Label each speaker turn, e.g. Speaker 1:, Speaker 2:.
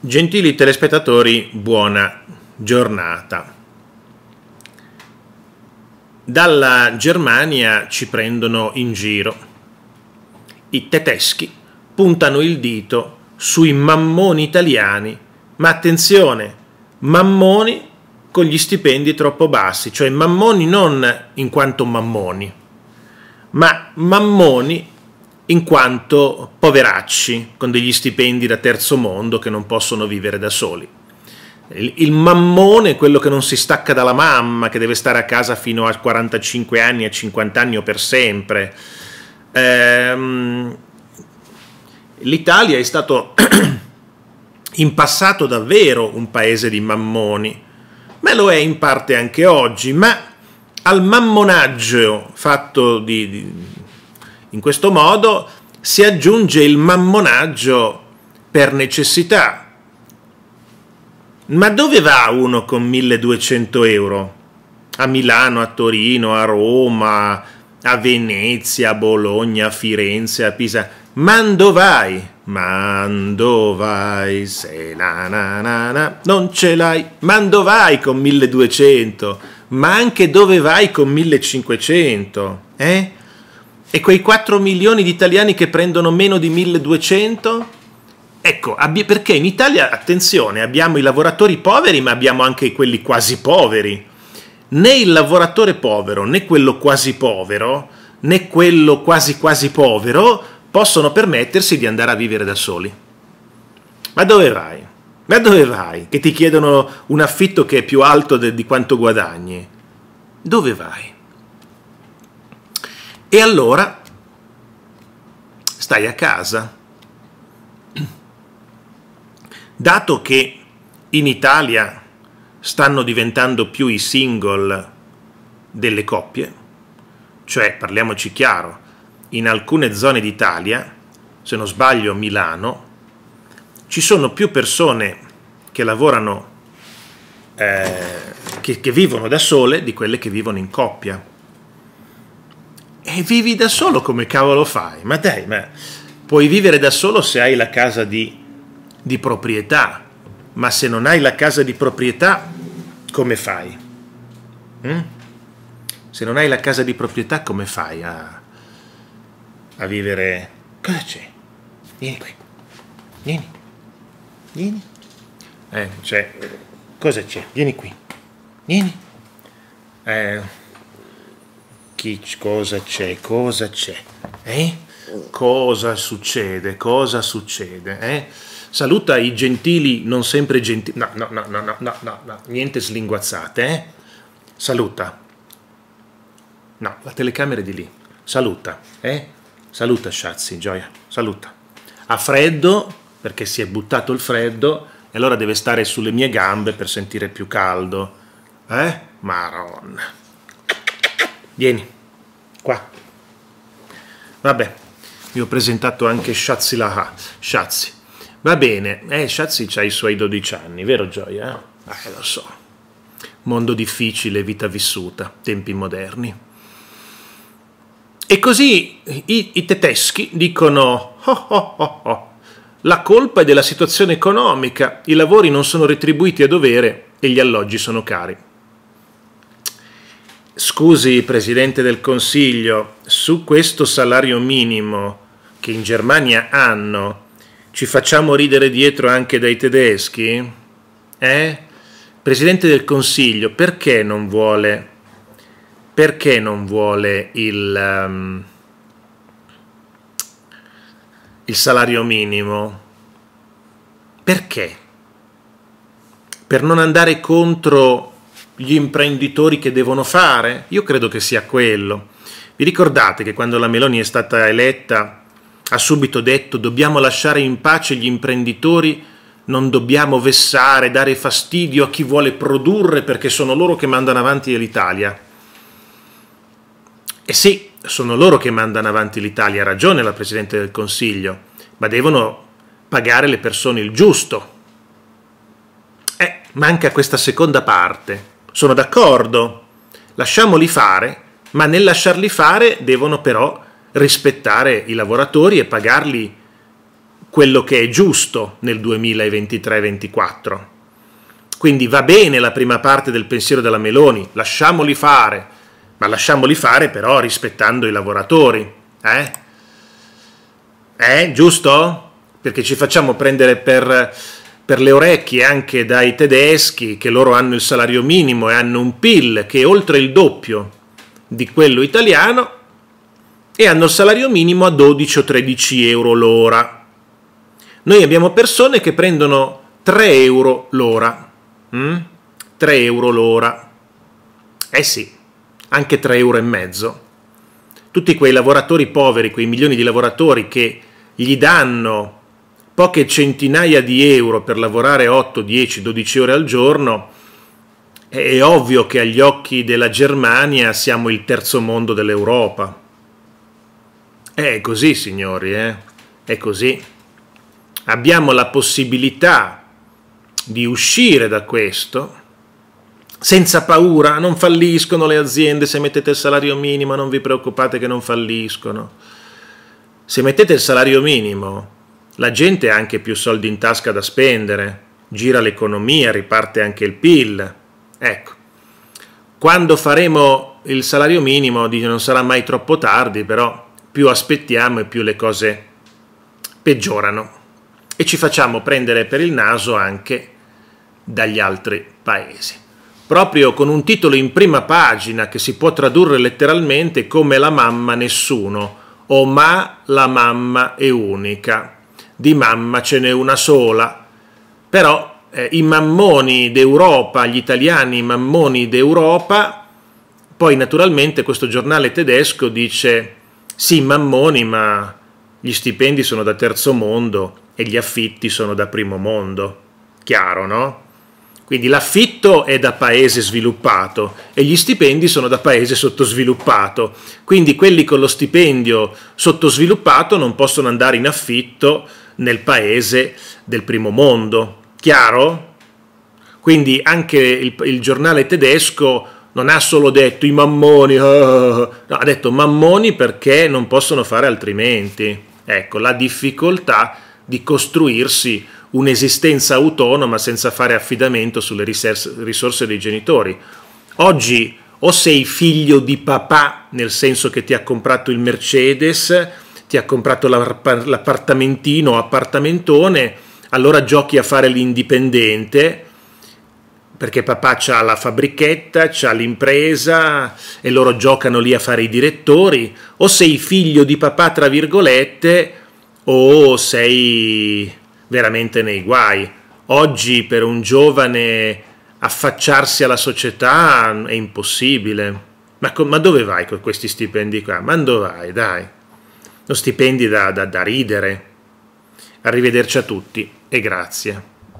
Speaker 1: Gentili telespettatori, buona giornata. Dalla Germania ci prendono in giro. I tedeschi puntano il dito sui mammoni italiani, ma attenzione, mammoni con gli stipendi troppo bassi, cioè mammoni non in quanto mammoni, ma mammoni in quanto poveracci con degli stipendi da terzo mondo che non possono vivere da soli. Il mammone quello che non si stacca dalla mamma, che deve stare a casa fino a 45 anni, a 50 anni o per sempre. Ehm, L'Italia è stato in passato davvero un paese di mammoni, ma lo è in parte anche oggi, ma al mammonaggio fatto di, di in questo modo si aggiunge il mammonaggio per necessità. Ma dove va uno con 1200 euro? A Milano, a Torino, a Roma, a Venezia, a Bologna, a Firenze, a Pisa. Mando vai, mando vai, se na na na na, non ce l'hai. Mando vai con 1200, ma anche dove vai con 1500, eh? E quei 4 milioni di italiani che prendono meno di 1200? Ecco, perché in Italia, attenzione, abbiamo i lavoratori poveri, ma abbiamo anche quelli quasi poveri. Né il lavoratore povero, né quello quasi povero, né quello quasi quasi povero possono permettersi di andare a vivere da soli. Ma dove vai? Ma dove vai? Che ti chiedono un affitto che è più alto de- di quanto guadagni. Dove vai? E allora stai a casa. Dato che in Italia stanno diventando più i single delle coppie, cioè parliamoci chiaro, in alcune zone d'Italia, se non sbaglio Milano, ci sono più persone che lavorano, eh, che, che vivono da sole di quelle che vivono in coppia e vivi da solo come cavolo fai? Ma dai, ma puoi vivere da solo se hai la casa di, di proprietà, ma se non hai la casa di proprietà, come fai? Mm? Se non hai la casa di proprietà, come fai a, a vivere? Cosa c'è? Vieni qui. Vieni. Vieni. Eh, cioè, cosa c'è? Vieni qui. Vieni. Eh chi, cosa c'è, cosa c'è, eh? Cosa succede, cosa succede, eh? Saluta i gentili, non sempre gentili, no, no, no, no, no, no, no, no. niente slinguazzate, eh? Saluta. No, la telecamera è di lì. Saluta, eh? Saluta Sciazzi, Gioia, saluta. Ha freddo, perché si è buttato il freddo, e allora deve stare sulle mie gambe per sentire più caldo. Eh? Maronna. Vieni, qua. Vabbè, vi ho presentato anche Shazzi Laha, Shazzi. Va bene, eh, Shazzi ha i suoi 12 anni, vero Gioia? Eh, lo so. Mondo difficile, vita vissuta, tempi moderni. E così i, i tedeschi dicono, oh, oh, oh, oh, la colpa è della situazione economica, i lavori non sono retribuiti a dovere e gli alloggi sono cari. Scusi Presidente del Consiglio, su questo salario minimo che in Germania hanno, ci facciamo ridere dietro anche dai tedeschi? Eh? Presidente del Consiglio, perché non vuole, perché non vuole il, um, il salario minimo? Perché? Per non andare contro gli imprenditori che devono fare? Io credo che sia quello. Vi ricordate che quando la Meloni è stata eletta ha subito detto dobbiamo lasciare in pace gli imprenditori, non dobbiamo vessare, dare fastidio a chi vuole produrre perché sono loro che mandano avanti l'Italia. E sì, sono loro che mandano avanti l'Italia, ha ragione la Presidente del Consiglio, ma devono pagare le persone il giusto. Eh, manca questa seconda parte sono d'accordo, lasciamoli fare, ma nel lasciarli fare devono però rispettare i lavoratori e pagarli quello che è giusto nel 2023 2024 Quindi va bene la prima parte del pensiero della Meloni, lasciamoli fare, ma lasciamoli fare però rispettando i lavoratori. Eh? Eh, giusto? Perché ci facciamo prendere per per le orecchie anche dai tedeschi, che loro hanno il salario minimo e hanno un PIL che è oltre il doppio di quello italiano e hanno il salario minimo a 12 o 13 euro l'ora. Noi abbiamo persone che prendono 3 euro l'ora. Mm? 3 euro l'ora. Eh sì, anche 3 euro e mezzo. Tutti quei lavoratori poveri, quei milioni di lavoratori che gli danno poche centinaia di euro per lavorare 8, 10, 12 ore al giorno, è ovvio che agli occhi della Germania siamo il terzo mondo dell'Europa. È così, signori, eh? è così. Abbiamo la possibilità di uscire da questo senza paura, non falliscono le aziende, se mettete il salario minimo non vi preoccupate che non falliscono. Se mettete il salario minimo, la gente ha anche più soldi in tasca da spendere, gira l'economia, riparte anche il PIL. Ecco, quando faremo il salario minimo non sarà mai troppo tardi, però più aspettiamo e più le cose peggiorano e ci facciamo prendere per il naso anche dagli altri paesi. Proprio con un titolo in prima pagina che si può tradurre letteralmente come la mamma nessuno o ma la mamma è unica di mamma ce n'è una sola, però eh, i mammoni d'Europa, gli italiani mammoni d'Europa, poi naturalmente questo giornale tedesco dice sì mammoni ma gli stipendi sono da terzo mondo e gli affitti sono da primo mondo, chiaro no? Quindi l'affitto è da paese sviluppato e gli stipendi sono da paese sottosviluppato. Quindi quelli con lo stipendio sottosviluppato non possono andare in affitto nel paese del primo mondo. Chiaro? Quindi anche il, il giornale tedesco non ha solo detto i mammoni, uh, no, ha detto mammoni perché non possono fare altrimenti. Ecco, la difficoltà di costruirsi un'esistenza autonoma senza fare affidamento sulle risorse dei genitori. Oggi o sei figlio di papà, nel senso che ti ha comprato il Mercedes, ti ha comprato l'appartamentino o appartamentone, allora giochi a fare l'indipendente perché papà ha la fabbrichetta, ha l'impresa e loro giocano lì a fare i direttori, o sei figlio di papà, tra virgolette, o sei veramente nei guai. Oggi per un giovane affacciarsi alla società è impossibile. Ma, ma dove vai con questi stipendi qua? Ma dove vai, dai? lo stipendi da, da, da ridere. Arrivederci a tutti e grazie.